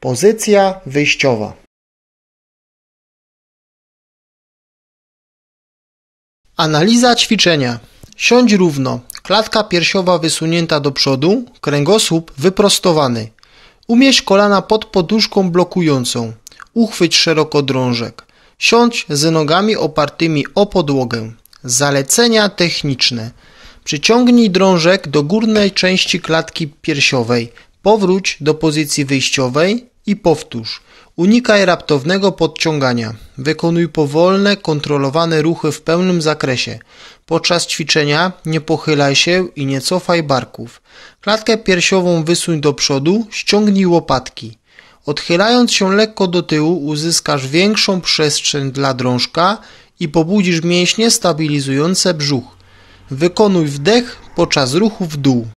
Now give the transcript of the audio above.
Pozycja wyjściowa Analiza ćwiczenia. Siądź równo. Klatka piersiowa wysunięta do przodu, kręgosłup wyprostowany. Umieść kolana pod poduszką blokującą. Uchwyć szeroko drążek. Siądź z nogami opartymi o podłogę. Zalecenia techniczne. Przyciągnij drążek do górnej części klatki piersiowej. Powróć do pozycji wyjściowej i powtórz. Unikaj raptownego podciągania. Wykonuj powolne, kontrolowane ruchy w pełnym zakresie. Podczas ćwiczenia nie pochylaj się i nie cofaj barków. Klatkę piersiową wysuń do przodu, ściągnij łopatki. Odchylając się lekko do tyłu uzyskasz większą przestrzeń dla drążka i pobudzisz mięśnie stabilizujące brzuch. Wykonuj wdech podczas ruchu w dół.